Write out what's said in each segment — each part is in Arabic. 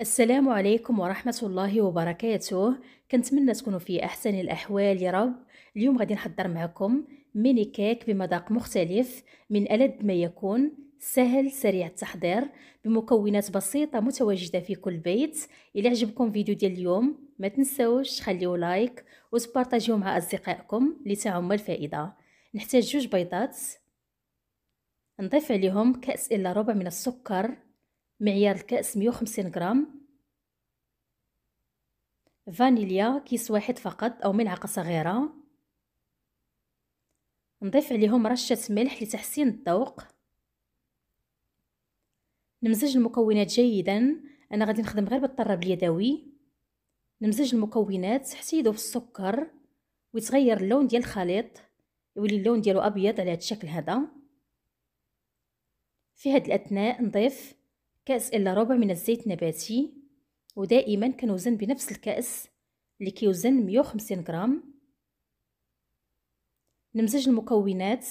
السلام عليكم ورحمة الله وبركاته كنتمنى تكونوا في أحسن الأحوال يا رب اليوم غادي نحضر معكم ميني كيك بمذاق مختلف من ألد ما يكون سهل سريع التحضير بمكونات بسيطة متواجدة في كل بيت إلى عجبكم فيديو ديال اليوم ما تنسوش خليوا لايك وتبارطاجيو مع أصدقائكم لتعم الفائدة نحتاج جوج بيضات نضيف عليهم كأس إلا ربع من السكر معيار الكأس 150 غرام فانيليا كيس واحد فقط أو ملعقة صغيرة نضيف عليهم رشة ملح لتحسين الذوق نمزج المكونات جيدا أنا غادي نخدم غير بالطراب اليدوي نمزج المكونات حتى في السكر ويتغير اللون ديال الخليط يولي اللون ديالو أبيض على هاد الشكل هذا في هاد الأثناء نضيف كأس إلا ربع من الزيت نباتي ودائما كنوزن بنفس الكأس اللي كيوزن 150 غرام نمزج المكونات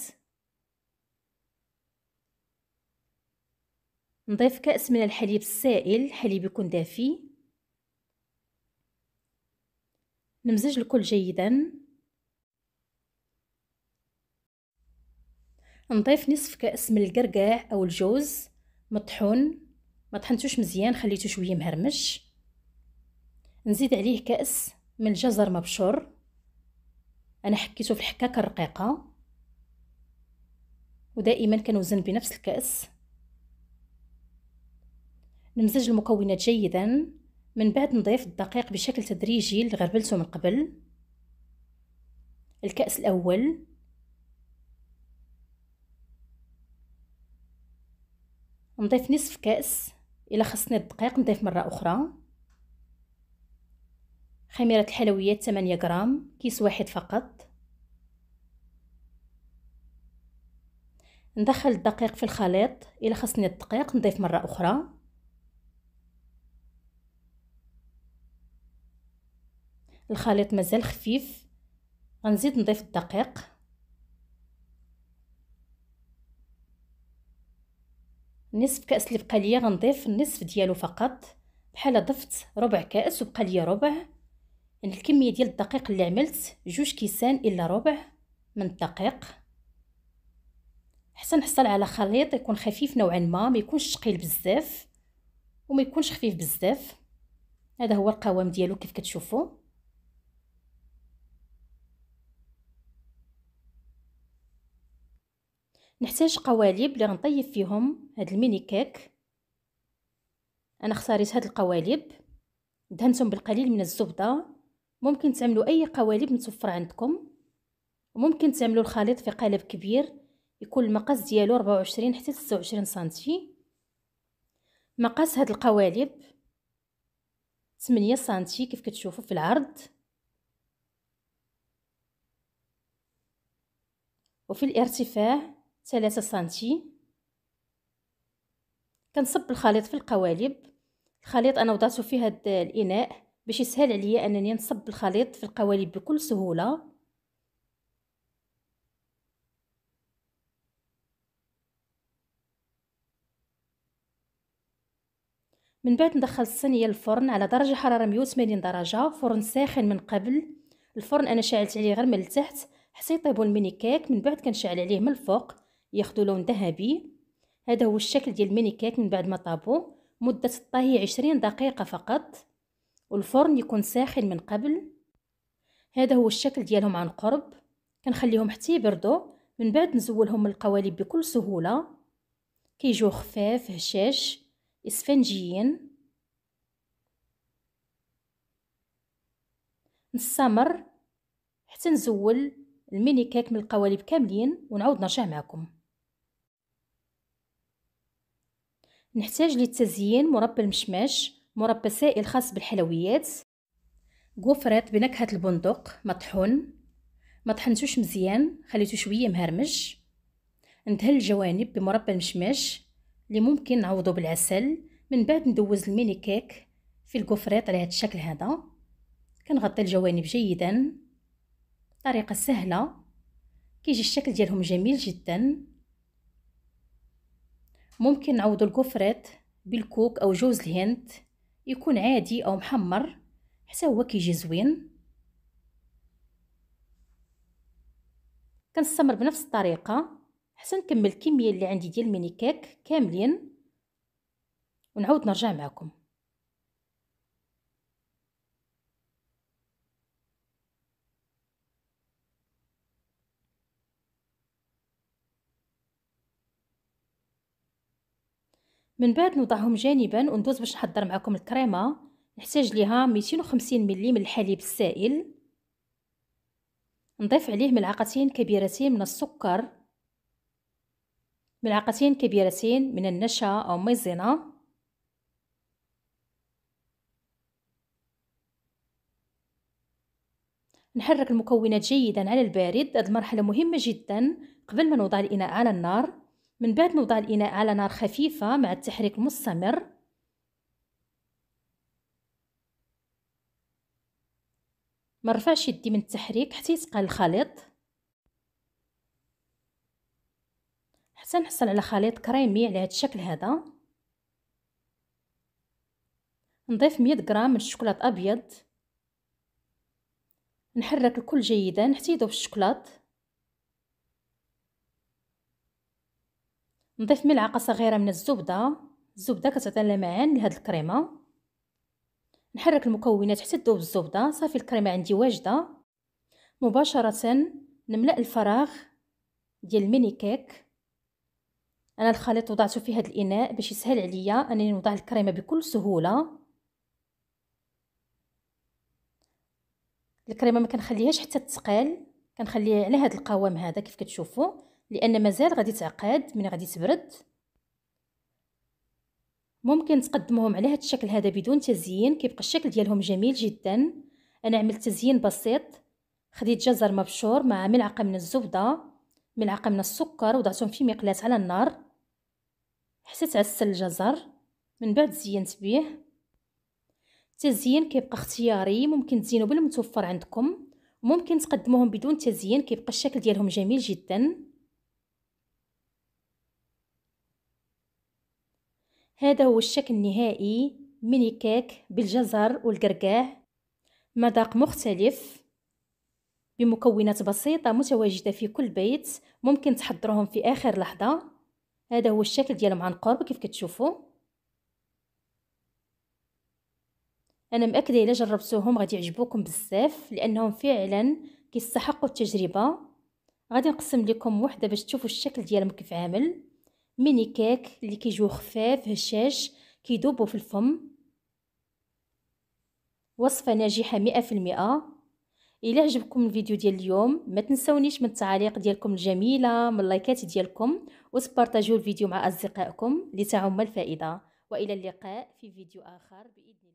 نضيف كأس من الحليب السائل حليب يكون دافي نمزج الكل جيدا نضيف نصف كأس من القرقاع أو الجوز مطحون ما طحنتوش مزيان خليته شويه مهرمش نزيد عليه كاس من الجزر مبشور انا حكيته في الحكاكه الرقيقه ودائما كنوزن بنفس الكاس نمزج المكونات جيدا من بعد نضيف الدقيق بشكل تدريجي اللي غربلته من قبل الكأس الأول نضيف نصف كأس الا خصني الدقيق نضيف مره اخرى خميره الحلويات 8 غرام كيس واحد فقط ندخل الدقيق في الخليط الا خصني الدقيق نضيف مره اخرى الخليط مازال خفيف غنزيد نضيف الدقيق نصف كاس اللي بقى ليا غنضيف النصف ديالو فقط بحال ضفت ربع كاس وبقى ليا ربع الكميه ديال الدقيق اللي عملت جوج كيسان الا ربع من الدقيق حتى نحصل على خليط يكون خفيف نوعا ما ما يكونش ثقيل بزاف وما يكونش خفيف بزاف هذا هو القوام ديالو كيف كتشوفوا نحتاج قوالب اللي غنطيب فيهم هاد الميني كيك انا اختاريت هاد القوالب دهنتهم بالقليل من الزبده ممكن تعملوا اي قوالب متوفره عندكم وممكن تعملوا الخليط في قالب كبير يكون المقاس ديالو 24 حتى 26 سنتي مقاس هاد القوالب 8 سنتي كيف كتشوفوا في العرض وفي الارتفاع ثلاثة سنتي كنصب الخليط في القوالب الخليط انا وضعته في هذا الاناء باش يسهل عليا انني نصب الخليط في القوالب بكل سهوله من بعد ندخل الصينيه للفرن على درجه حراره 180 درجه فرن ساخن من قبل الفرن انا شعلت عليه غير من التحت حتى يطيبوا الميني كيك من بعد كنشعل عليه من الفوق ياخدو لون ذهبي هذا هو الشكل ديال المينيكيك من بعد ما طابو مده الطهي عشرين دقيقه فقط والفرن يكون ساخن من قبل هذا هو الشكل ديالهم عن قرب كنخليهم حتى يبردوا من بعد نزولهم من القوالب بكل سهوله كيجيو خفاف هشاش اسفنجيين نستمر حتى نزول الميني كيك من القوالب كاملين ونعاود نرجع معكم نحتاج للتزيين مربى المشماش مربى سائل خاص بالحلويات قفرات بنكهة البندق مطحون ما طحنتوش مزيان خليته شويه مهرمج ندهن الجوانب بمربى المشماش اللي ممكن نعوضو بالعسل من بعد ندوز الميني كيك في القفرات على هذا الشكل هذا كنغطي الجوانب جيدا طريقه سهله كيجي الشكل ديالهم جميل جدا ممكن نعوضو الكفرات بالكوك أو جوز الهند يكون عادي أو محمر حتى هو كيجي زوين كنستمر بنفس الطريقة حتى نكمل الكمية اللي عندي ديال الميني كيك كاملين ونعاود نرجع معكم من بعد نوضعهم جانبا وندوز باش نحضر معكم الكريمه نحتاج ليها 250 ملي من الحليب السائل نضيف عليه ملعقتين كبيرتين من السكر ملعقتين كبيرتين من النشا او ميزينا نحرك المكونات جيدا على البارد هذه المرحله مهمه جدا قبل ما نوضع الاناء على النار من بعد نوضع الإناء على نار خفيفة مع التحريك المستمر ما نرفعش يدي من التحريك حتى يتقال الخليط حتى نحصل على خليط كريمي على هذا الشكل هذا نضيف 100 غرام من الشوكولات ابيض نحرك الكل جيدا حتى يذوب الشوكولات نضيف ملعقه صغيره من الزبده الزبده كتعطي لمعان لهاد الكريمه نحرك المكونات حتى تذوب الزبده صافي الكريمه عندي واجده مباشره نملا الفراغ ديال الميني كيك انا الخليط وضعته في هذا الاناء باش يسهل عليا انني نوضع الكريمه بكل سهوله الكريمه ما كنخليهاش حتى تتقال كنخليها على هذا القوام هذا كيف كتشوفوا لان مازال غادي تعقد من غادي تبرد ممكن تقدموهم على هذا الشكل هذا بدون تزيين كيبقى الشكل ديالهم جميل جدا انا عملت تزيين بسيط خديت جزر مبشور مع ملعقه من الزبده ملعقه من السكر وضعتهم في مقلاة على النار حتى تعسل الجزر من بعد زينت به التزيين كيبقى اختياري ممكن تزينوا بالمتوفر عندكم وممكن تقدموهم بدون تزيين كيبقى الشكل ديالهم جميل جدا هذا هو الشكل النهائي ميني كيك بالجزر والقرقاه مذاق مختلف بمكونات بسيطة متواجدة في كل بيت ممكن تحضروهم في آخر لحظة هذا هو الشكل ديالهم عن قرب كيف كتشوفوا أنا مأكدة إلا جربتوهم غادي يعجبوكم بزاف لأنهم فعلا كيستحقوا التجربة غادي نقسم لكم وحدة باش تشوفوا الشكل ديالهم كيف عامل ميني كيك اللي كيجيو خفاف هشاش كيذوبوا في الفم وصفه ناجحه مئة في المئة الى عجبكم الفيديو ديال اليوم ما تنسونيش من التعاليق ديالكم الجميله من اللايكات ديالكم وسبارطاجيو الفيديو مع اصدقائكم لتعم الفائده والى اللقاء في فيديو اخر باذن الله